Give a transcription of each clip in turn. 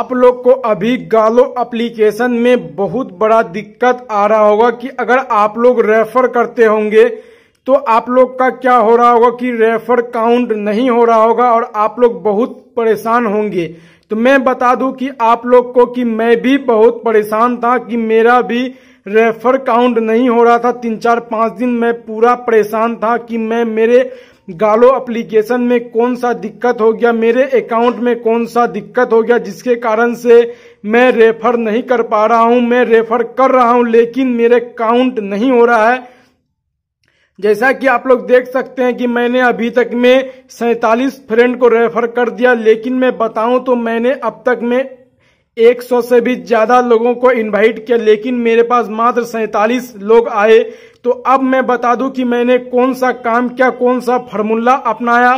आप लोग को अभी गालो एप्लीकेशन में बहुत बड़ा दिक्कत आ रहा होगा कि अगर आप लोग रेफर करते होंगे तो आप लोग का क्या हो रहा होगा कि रेफर काउंट नहीं हो रहा होगा और आप लोग बहुत परेशान होंगे तो मैं बता दूं कि आप लोग को कि मैं भी बहुत परेशान था कि मेरा भी रेफर काउंट नहीं हो रहा था तीन चार पांच दिन मैं पूरा परेशान था कि मैं मेरे गालो एप्लीकेशन में कौन सा दिक्कत हो गया मेरे अकाउंट में कौन सा दिक्कत हो गया जिसके कारण से मैं रेफर नहीं कर पा रहा हूं मैं रेफर कर रहा हूं लेकिन मेरे काउंट नहीं हो रहा है जैसा कि आप लोग देख सकते हैं कि मैंने अभी तक में सैतालीस फ्रेंड को रेफर कर दिया लेकिन मैं बताऊं तो मैंने अब तक में 100 से भी ज़्यादा लोगों को इनवाइट किया लेकिन मेरे पास मात्र सैतालीस लोग आए तो अब मैं बता दूं कि मैंने कौन सा काम क्या कौन सा फार्मूला अपनाया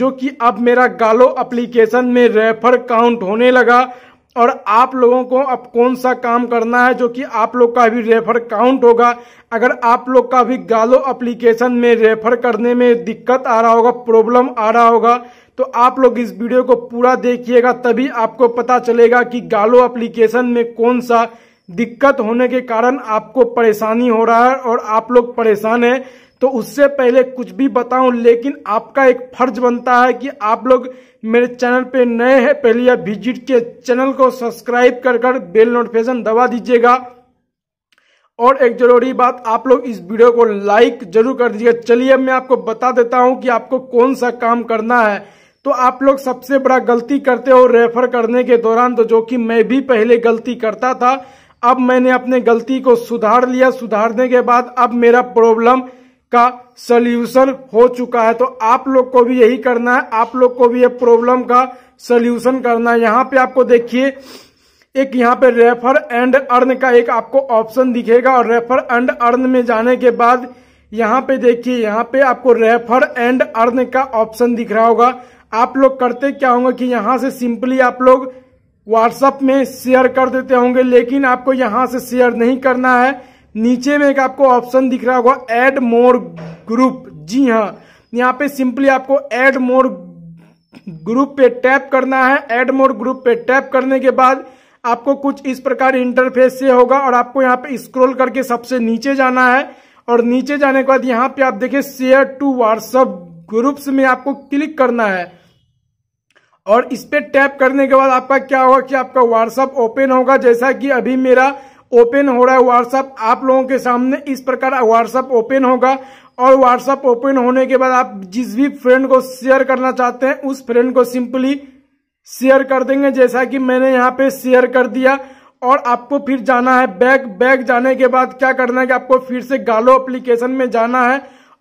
जो कि अब मेरा गालो एप्लीकेशन में रेफर काउंट होने लगा और आप लोगों को अब कौन सा काम करना है जो कि आप लोग का भी रेफर काउंट होगा अगर आप लोग का भी गालो एप्लीकेशन में रेफर करने में दिक्कत आ रहा होगा प्रॉब्लम आ रहा होगा तो आप लोग इस वीडियो को पूरा देखिएगा तभी आपको पता चलेगा कि गालो एप्लीकेशन में कौन सा दिक्कत होने के कारण आपको परेशानी हो रहा है और आप लोग परेशान हैं तो उससे पहले कुछ भी बताऊं लेकिन आपका एक फर्ज बनता है कि आप लोग मेरे चैनल पे नए हैं पहले या विजिट के चैनल को सब्सक्राइब कर कर बेल नोटिफिकेशन दबा दीजिएगा और एक जरूरी बात आप लोग इस वीडियो को लाइक जरूर कर दीजिएगा चलिए मैं आपको बता देता हूं कि आपको कौन सा काम करना है तो आप लोग सबसे बड़ा गलती करते हो रेफर करने के दौरान तो जो कि मैं भी पहले गलती करता था अब मैंने अपने गलती को सुधार लिया सुधारने के बाद अब मेरा प्रॉब्लम का सोल्यूशन हो चुका है तो आप लोग को भी यही करना है आप लोग को भी ये प्रॉब्लम का सोल्यूशन करना है यहाँ पे आपको देखिए एक यहाँ पे रेफर एंड अर्न का एक आपको ऑप्शन दिखेगा और रेफर एंड अर्न में जाने के बाद यहाँ पे देखिए यहाँ पे आपको रेफर एंड अर्न का ऑप्शन दिख रहा होगा आप लोग करते क्या होंगे कि यहाँ से सिंपली आप लोग व्हाट्सएप में शेयर कर देते होंगे लेकिन आपको यहाँ से शेयर नहीं करना है नीचे में एक आपको ऑप्शन दिख रहा होगा एड मोर ग्रुप जी हाँ यहाँ पे सिंपली आपको एड मोर ग्रुप पे टैप करना है एड मोर ग्रुप पे टैप करने के बाद आपको कुछ इस प्रकार इंटरफेस से होगा और आपको यहाँ पे स्क्रॉल करके सबसे नीचे जाना है और नीचे जाने के बाद यहाँ पे आप देखिए शेयर टू व्हाट्सएप ग्रुप्स में आपको क्लिक करना है और इस पर टैप करने के बाद आपका क्या होगा कि आपका व्हाट्सअप ओपन होगा जैसा कि अभी मेरा ओपन हो रहा है व्हाट्सअप आप लोगों के सामने इस प्रकार व्हाट्सअप ओपन होगा और व्हाट्सअप ओपन होने के बाद आप जिस भी फ्रेंड को शेयर करना चाहते हैं उस फ्रेंड को सिंपली शेयर कर देंगे जैसा कि मैंने यहाँ पे शेयर कर दिया और आपको फिर जाना है बैक बैक जाने के बाद क्या करना है कि आपको फिर से गालो एप्लीकेशन में जाना है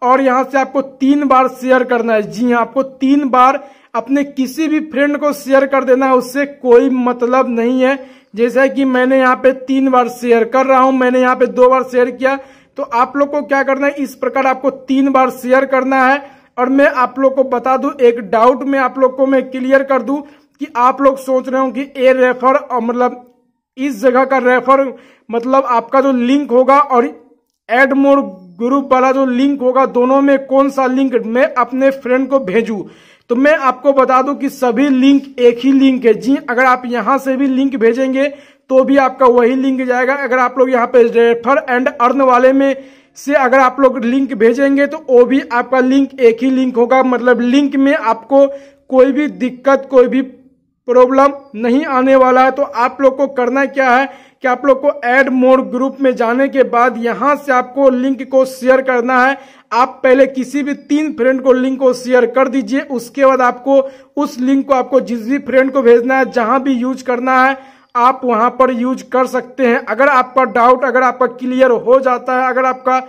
और यहाँ से आपको तीन बार शेयर करना है जी हाँ आपको तीन बार अपने किसी भी फ्रेंड को शेयर कर देना उससे कोई मतलब नहीं है जैसा कि मैंने यहाँ पे तीन बार शेयर कर रहा हूं मैंने यहाँ पे दो बार शेयर किया तो आप लोग को क्या करना है इस प्रकार आपको तीन बार शेयर करना है और मैं आप लोग को बता दू एक डाउट में आप लोग को मैं क्लियर कर दू कि आप लोग सोच रहे हो कि ए रेफर मतलब इस जगह का रेफर मतलब आपका जो लिंक होगा और एड मोर ग्रुप वाला जो लिंक होगा दोनों में कौन सा लिंक मैं अपने फ्रेंड को भेजू तो मैं आपको बता दूं कि सभी लिंक एक ही लिंक है जी अगर आप यहां से भी लिंक भेजेंगे तो भी आपका वही लिंक जाएगा अगर आप लोग यहाँ पे रेफर एंड अर्न वाले में से अगर आप लोग लिंक भेजेंगे तो वो भी आपका लिंक एक ही लिंक होगा मतलब लिंक में आपको कोई भी दिक्कत कोई भी प्रॉब्लम नहीं आने वाला है तो आप लोग को करना क्या है कि आप लोग को एड मोड ग्रुप में जाने के बाद यहां से आपको लिंक को शेयर करना है आप पहले किसी भी तीन फ्रेंड को लिंक को शेयर कर दीजिए उसके बाद आपको उस लिंक को आपको जिस भी फ्रेंड को भेजना है जहां भी यूज करना है आप वहां पर यूज कर सकते हैं अगर आपका डाउट अगर आपका क्लियर हो जाता है अगर आपका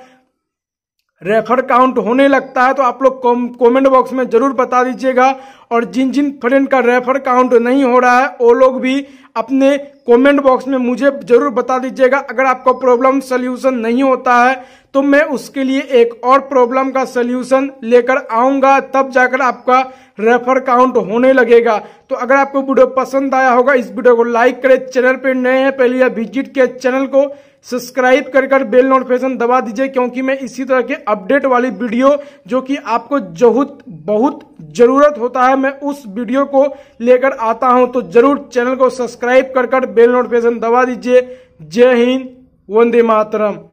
रेफर काउंट होने लगता है तो आप लोग कमेंट बॉक्स में जरूर बता दीजिएगा और जिन जिन फ्रेंड का रेफर काउंट नहीं हो रहा है वो लोग भी अपने कमेंट बॉक्स में मुझे जरूर बता दीजिएगा अगर आपको प्रॉब्लम सोल्यूशन नहीं होता है तो मैं उसके लिए एक और प्रॉब्लम का सोल्यूशन लेकर आऊंगा तब जाकर आपका रेफर काउंट होने लगेगा तो अगर आपको वीडियो पसंद आया होगा इस वीडियो को लाइक करें चैनल पर नए हैं पहले विजिट किया चैनल को सब्सक्राइब कर कर बेल नोटिफिकेशन दबा दीजिए क्योंकि मैं इसी तरह के अपडेट वाली वीडियो जो कि आपको बहुत बहुत जरूरत होता है मैं उस वीडियो को लेकर आता हूं तो जरूर चैनल को सब्सक्राइब कर कर बेल नोटिफिकेशन दबा दीजिए जय हिंद वंदे मातरम